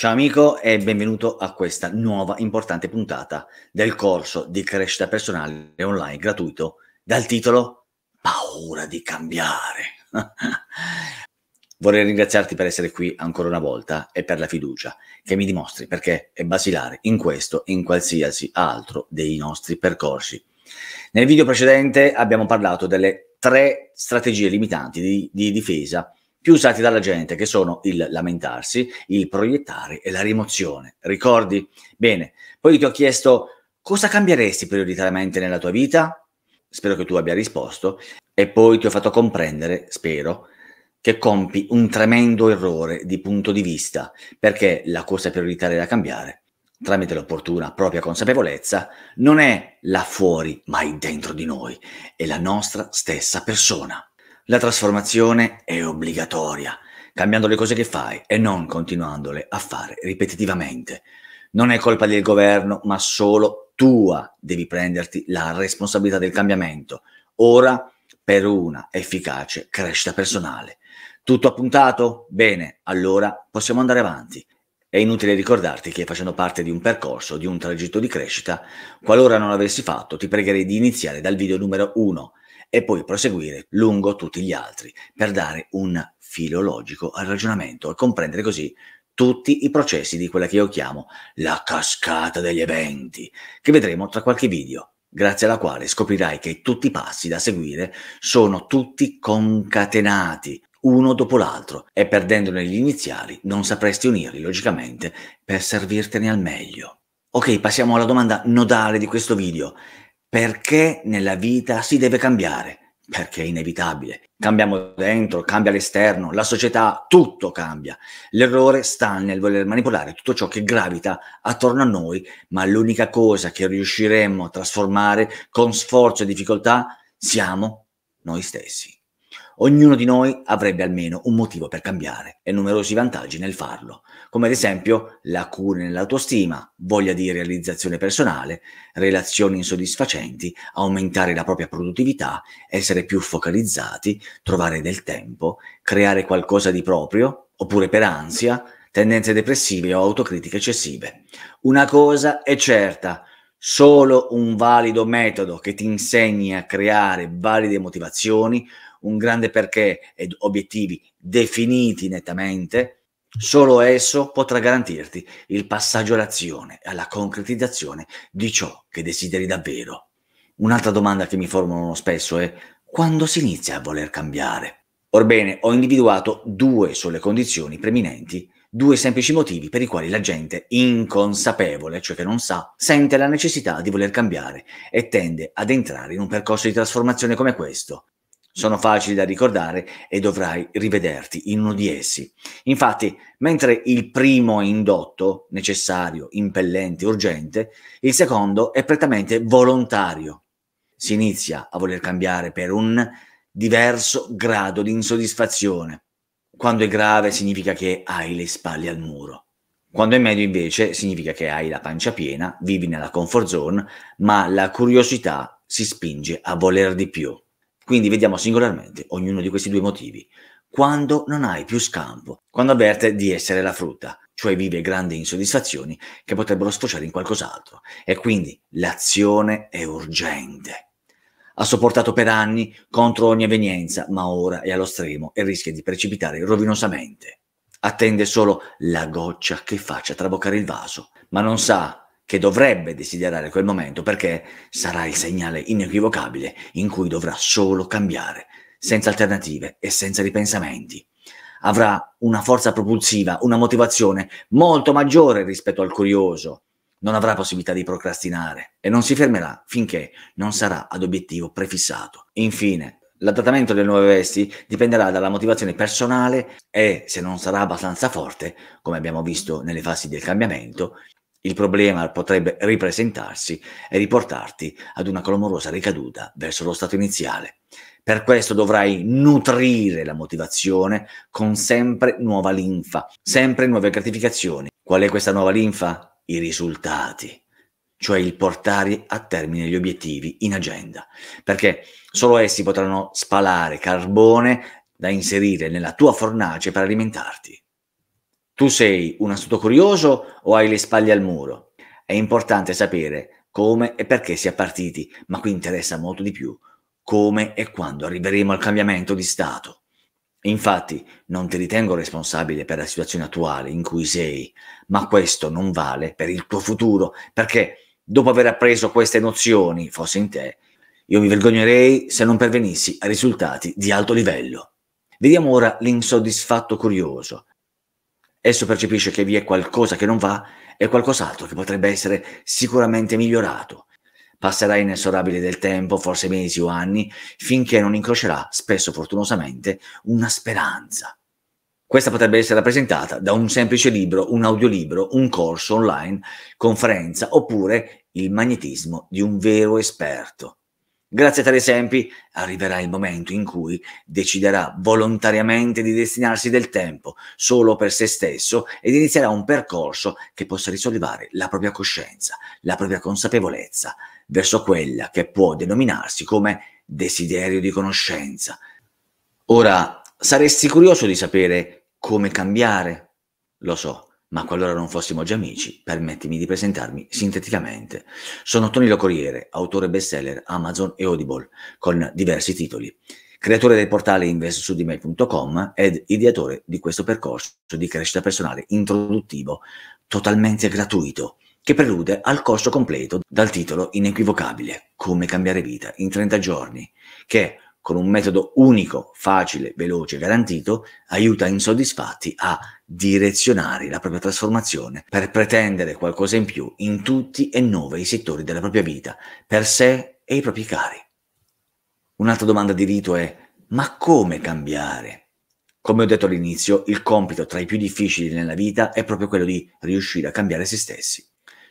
Ciao amico e benvenuto a questa nuova importante puntata del corso di crescita personale online gratuito dal titolo Paura di cambiare. Vorrei ringraziarti per essere qui ancora una volta e per la fiducia che mi dimostri perché è basilare in questo e in qualsiasi altro dei nostri percorsi. Nel video precedente abbiamo parlato delle tre strategie limitanti di, di difesa più usati dalla gente, che sono il lamentarsi, il proiettare e la rimozione. Ricordi? Bene, poi ti ho chiesto cosa cambieresti prioritariamente nella tua vita? Spero che tu abbia risposto. E poi ti ho fatto comprendere, spero, che compi un tremendo errore di punto di vista, perché la cosa prioritaria da cambiare, tramite l'opportuna propria consapevolezza, non è là fuori, ma è dentro di noi, è la nostra stessa persona. La trasformazione è obbligatoria, cambiando le cose che fai e non continuandole a fare ripetitivamente. Non è colpa del governo, ma solo tua devi prenderti la responsabilità del cambiamento. Ora per una efficace crescita personale. Tutto appuntato? Bene, allora possiamo andare avanti. È inutile ricordarti che facendo parte di un percorso, di un tragitto di crescita, qualora non l'avessi fatto, ti pregherei di iniziare dal video numero 1 e poi proseguire lungo tutti gli altri per dare un filo logico al ragionamento e comprendere così tutti i processi di quella che io chiamo la cascata degli eventi, che vedremo tra qualche video, grazie alla quale scoprirai che tutti i passi da seguire sono tutti concatenati uno dopo l'altro e perdendone gli iniziali non sapresti unirli logicamente per servirtene al meglio. Ok, passiamo alla domanda nodale di questo video. Perché nella vita si deve cambiare? Perché è inevitabile. Cambiamo dentro, cambia l'esterno, la società, tutto cambia. L'errore sta nel voler manipolare tutto ciò che gravita attorno a noi, ma l'unica cosa che riusciremo a trasformare con sforzo e difficoltà siamo noi stessi ognuno di noi avrebbe almeno un motivo per cambiare e numerosi vantaggi nel farlo, come ad esempio la cura nell'autostima, voglia di realizzazione personale, relazioni insoddisfacenti, aumentare la propria produttività, essere più focalizzati, trovare del tempo, creare qualcosa di proprio, oppure per ansia, tendenze depressive o autocritiche eccessive. Una cosa è certa, solo un valido metodo che ti insegni a creare valide motivazioni un grande perché ed obiettivi definiti nettamente, solo esso potrà garantirti il passaggio all'azione e alla concretizzazione di ciò che desideri davvero. Un'altra domanda che mi formulano spesso è quando si inizia a voler cambiare? Orbene, ho individuato due sole condizioni preminenti due semplici motivi per i quali la gente inconsapevole, cioè che non sa, sente la necessità di voler cambiare e tende ad entrare in un percorso di trasformazione come questo, sono facili da ricordare e dovrai rivederti in uno di essi. Infatti, mentre il primo è indotto, necessario, impellente, urgente, il secondo è prettamente volontario. Si inizia a voler cambiare per un diverso grado di insoddisfazione. Quando è grave significa che hai le spalle al muro. Quando è medio invece significa che hai la pancia piena, vivi nella comfort zone, ma la curiosità si spinge a voler di più. Quindi vediamo singolarmente ognuno di questi due motivi. Quando non hai più scampo, quando avverte di essere la frutta, cioè vive grandi insoddisfazioni che potrebbero sfociare in qualcos'altro. E quindi l'azione è urgente. Ha sopportato per anni contro ogni evenienza, ma ora è allo stremo e rischia di precipitare rovinosamente. Attende solo la goccia che faccia traboccare il vaso, ma non sa che dovrebbe desiderare quel momento perché sarà il segnale inequivocabile in cui dovrà solo cambiare, senza alternative e senza ripensamenti. Avrà una forza propulsiva, una motivazione molto maggiore rispetto al curioso. Non avrà possibilità di procrastinare e non si fermerà finché non sarà ad obiettivo prefissato. Infine, L'adattamento delle nuove vesti dipenderà dalla motivazione personale e, se non sarà abbastanza forte, come abbiamo visto nelle fasi del cambiamento, il problema potrebbe ripresentarsi e riportarti ad una clamorosa ricaduta verso lo stato iniziale. Per questo dovrai nutrire la motivazione con sempre nuova linfa, sempre nuove gratificazioni. Qual è questa nuova linfa? I risultati, cioè il portare a termine gli obiettivi in agenda, perché solo essi potranno spalare carbone da inserire nella tua fornace per alimentarti. Tu sei un astuto curioso o hai le spalle al muro? È importante sapere come e perché si è partiti, ma qui interessa molto di più come e quando arriveremo al cambiamento di Stato. Infatti, non ti ritengo responsabile per la situazione attuale in cui sei, ma questo non vale per il tuo futuro, perché dopo aver appreso queste nozioni, fosse in te, io mi vergognerei se non pervenissi a risultati di alto livello. Vediamo ora l'insoddisfatto curioso, Esso percepisce che vi è qualcosa che non va e qualcos'altro che potrebbe essere sicuramente migliorato. Passerà inesorabile del tempo, forse mesi o anni, finché non incrocerà, spesso fortunosamente, una speranza. Questa potrebbe essere rappresentata da un semplice libro, un audiolibro, un corso online, conferenza oppure il magnetismo di un vero esperto. Grazie a tali esempi arriverà il momento in cui deciderà volontariamente di destinarsi del tempo solo per se stesso ed inizierà un percorso che possa risollevare la propria coscienza, la propria consapevolezza verso quella che può denominarsi come desiderio di conoscenza. Ora, saresti curioso di sapere come cambiare? Lo so, ma qualora non fossimo già amici, permettimi di presentarmi sinteticamente. Sono Tony Locoriere, autore bestseller Amazon e Audible, con diversi titoli, creatore del portale investsudimail.com ed ideatore di questo percorso di crescita personale introduttivo totalmente gratuito, che prelude al corso completo dal titolo inequivocabile Come cambiare vita in 30 giorni, che con un metodo unico, facile, veloce, e garantito, aiuta insoddisfatti a direzionare la propria trasformazione per pretendere qualcosa in più in tutti e nove i settori della propria vita, per sé e i propri cari. Un'altra domanda di rito è ma come cambiare? Come ho detto all'inizio, il compito tra i più difficili nella vita è proprio quello di riuscire a cambiare se stessi.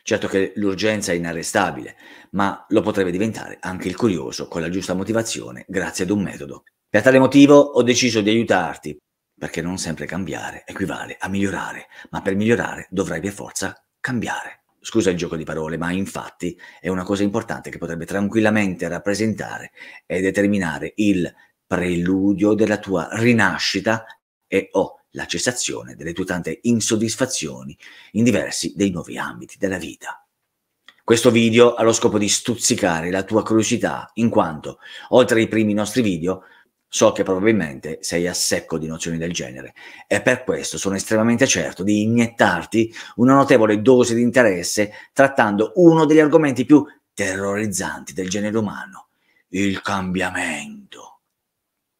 Certo che l'urgenza è inarrestabile, ma lo potrebbe diventare anche il curioso con la giusta motivazione grazie ad un metodo. Per tale motivo ho deciso di aiutarti, perché non sempre cambiare equivale a migliorare, ma per migliorare dovrai per forza cambiare. Scusa il gioco di parole, ma infatti è una cosa importante che potrebbe tranquillamente rappresentare e determinare il preludio della tua rinascita e o la cessazione delle tue tante insoddisfazioni in diversi dei nuovi ambiti della vita. Questo video ha lo scopo di stuzzicare la tua curiosità, in quanto, oltre ai primi nostri video, so che probabilmente sei a secco di nozioni del genere e per questo sono estremamente certo di iniettarti una notevole dose di interesse trattando uno degli argomenti più terrorizzanti del genere umano, il cambiamento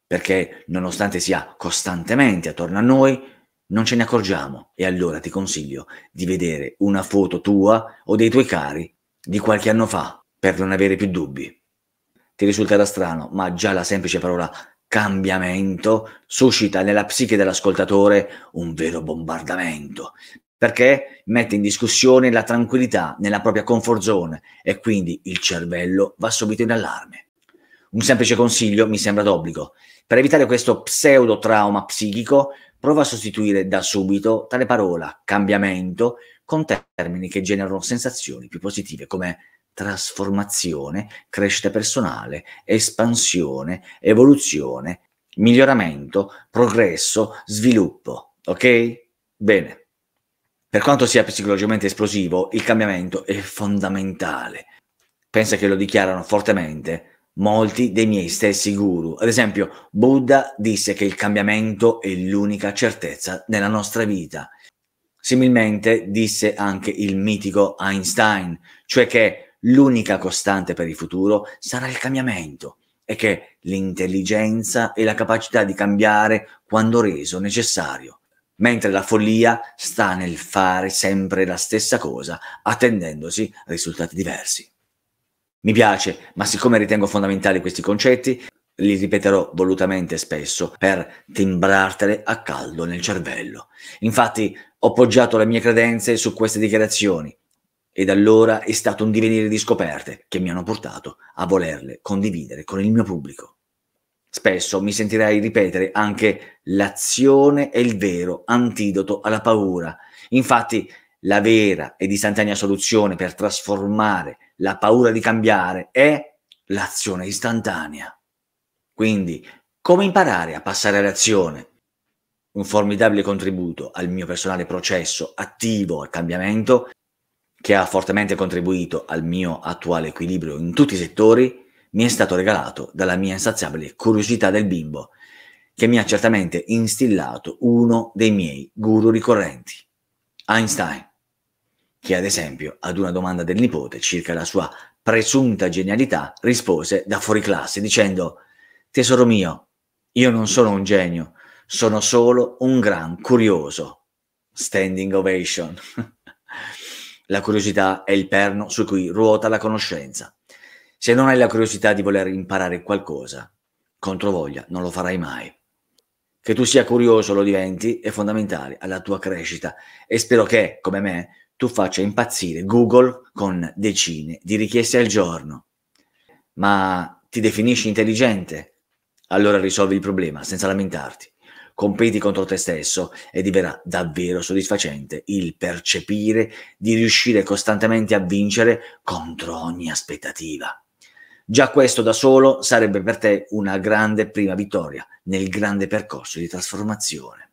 perché nonostante sia costantemente attorno a noi, non ce ne accorgiamo e allora ti consiglio di vedere una foto tua o dei tuoi cari di qualche anno fa per non avere più dubbi. Ti risulterà strano, ma già la semplice parola cambiamento suscita nella psiche dell'ascoltatore un vero bombardamento, perché mette in discussione la tranquillità nella propria comfort zone e quindi il cervello va subito in allarme. Un semplice consiglio mi sembra d'obbligo. Per evitare questo pseudo trauma psichico, prova a sostituire da subito tale parola cambiamento con termini che generano sensazioni più positive come trasformazione, crescita personale, espansione, evoluzione, miglioramento, progresso, sviluppo. Ok? Bene. Per quanto sia psicologicamente esplosivo, il cambiamento è fondamentale. Pensa che lo dichiarano fortemente molti dei miei stessi guru. Ad esempio, Buddha disse che il cambiamento è l'unica certezza nella nostra vita. Similmente disse anche il mitico Einstein, cioè che l'unica costante per il futuro sarà il cambiamento e che l'intelligenza è la capacità di cambiare quando reso necessario, mentre la follia sta nel fare sempre la stessa cosa, attendendosi risultati diversi. Mi piace, ma siccome ritengo fondamentali questi concetti, li ripeterò volutamente spesso per timbrartele a caldo nel cervello. Infatti ho poggiato le mie credenze su queste dichiarazioni e da allora è stato un divenire di scoperte che mi hanno portato a volerle condividere con il mio pubblico. Spesso mi sentirai ripetere anche l'azione è il vero antidoto alla paura. Infatti la vera ed istantanea soluzione per trasformare la paura di cambiare è l'azione istantanea. Quindi, come imparare a passare all'azione? Un formidabile contributo al mio personale processo attivo al cambiamento, che ha fortemente contribuito al mio attuale equilibrio in tutti i settori, mi è stato regalato dalla mia insaziabile curiosità del bimbo, che mi ha certamente instillato uno dei miei guru ricorrenti. Einstein, che ad esempio ad una domanda del nipote circa la sua presunta genialità rispose da fuori classe dicendo Tesoro mio, io non sono un genio, sono solo un gran curioso. Standing ovation. la curiosità è il perno su cui ruota la conoscenza. Se non hai la curiosità di voler imparare qualcosa, controvoglia non lo farai mai. Che tu sia curioso lo diventi è fondamentale alla tua crescita e spero che, come me, tu faccia impazzire Google con decine di richieste al giorno. Ma ti definisci intelligente? Allora risolvi il problema senza lamentarti. Competi contro te stesso e diverrà davvero soddisfacente il percepire di riuscire costantemente a vincere contro ogni aspettativa. Già questo da solo sarebbe per te una grande prima vittoria nel grande percorso di trasformazione.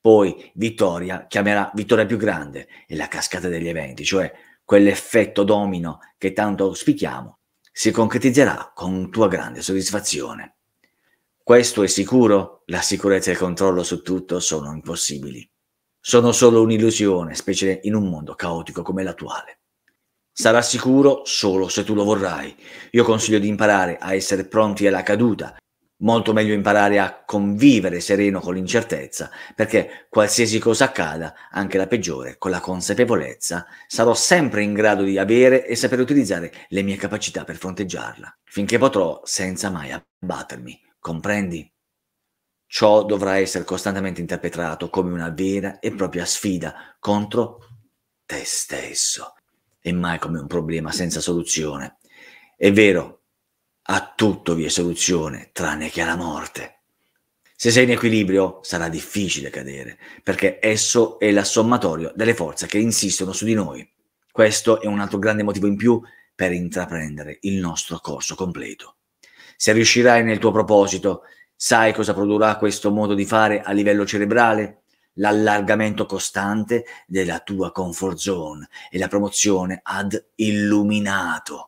Poi vittoria chiamerà vittoria più grande e la cascata degli eventi, cioè quell'effetto domino che tanto auspichiamo, si concretizzerà con tua grande soddisfazione. Questo è sicuro? La sicurezza e il controllo su tutto sono impossibili. Sono solo un'illusione, specie in un mondo caotico come l'attuale. Sarà sicuro solo se tu lo vorrai. Io consiglio di imparare a essere pronti alla caduta. Molto meglio imparare a convivere sereno con l'incertezza, perché qualsiasi cosa accada, anche la peggiore, con la consapevolezza, sarò sempre in grado di avere e sapere utilizzare le mie capacità per fronteggiarla, finché potrò senza mai abbattermi. Comprendi? Ciò dovrà essere costantemente interpretato come una vera e propria sfida contro te stesso e mai come un problema senza soluzione. È vero, a tutto vi è soluzione, tranne che alla morte. Se sei in equilibrio sarà difficile cadere, perché esso è la sommatoria delle forze che insistono su di noi. Questo è un altro grande motivo in più per intraprendere il nostro corso completo. Se riuscirai nel tuo proposito, sai cosa produrrà questo modo di fare a livello cerebrale? l'allargamento costante della tua comfort zone e la promozione ad illuminato.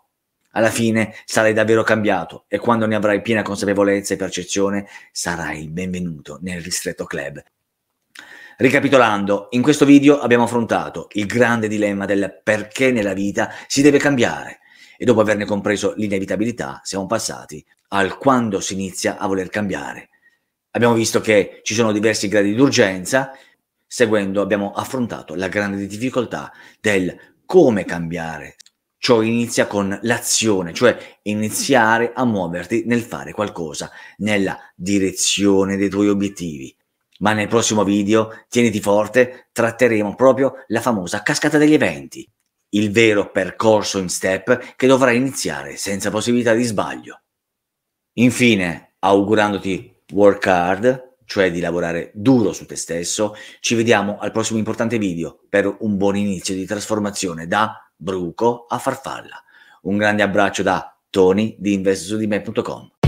Alla fine sarai davvero cambiato e quando ne avrai piena consapevolezza e percezione sarai il benvenuto nel ristretto club. Ricapitolando, in questo video abbiamo affrontato il grande dilemma del perché nella vita si deve cambiare e dopo averne compreso l'inevitabilità siamo passati al quando si inizia a voler cambiare. Abbiamo visto che ci sono diversi gradi d'urgenza, seguendo abbiamo affrontato la grande difficoltà del come cambiare. Ciò inizia con l'azione, cioè iniziare a muoverti nel fare qualcosa, nella direzione dei tuoi obiettivi. Ma nel prossimo video, tieniti forte, tratteremo proprio la famosa cascata degli eventi, il vero percorso in step che dovrai iniziare senza possibilità di sbaglio. Infine, augurandoti work hard, cioè di lavorare duro su te stesso. Ci vediamo al prossimo importante video per un buon inizio di trasformazione da bruco a farfalla. Un grande abbraccio da Tony di investsudime.com.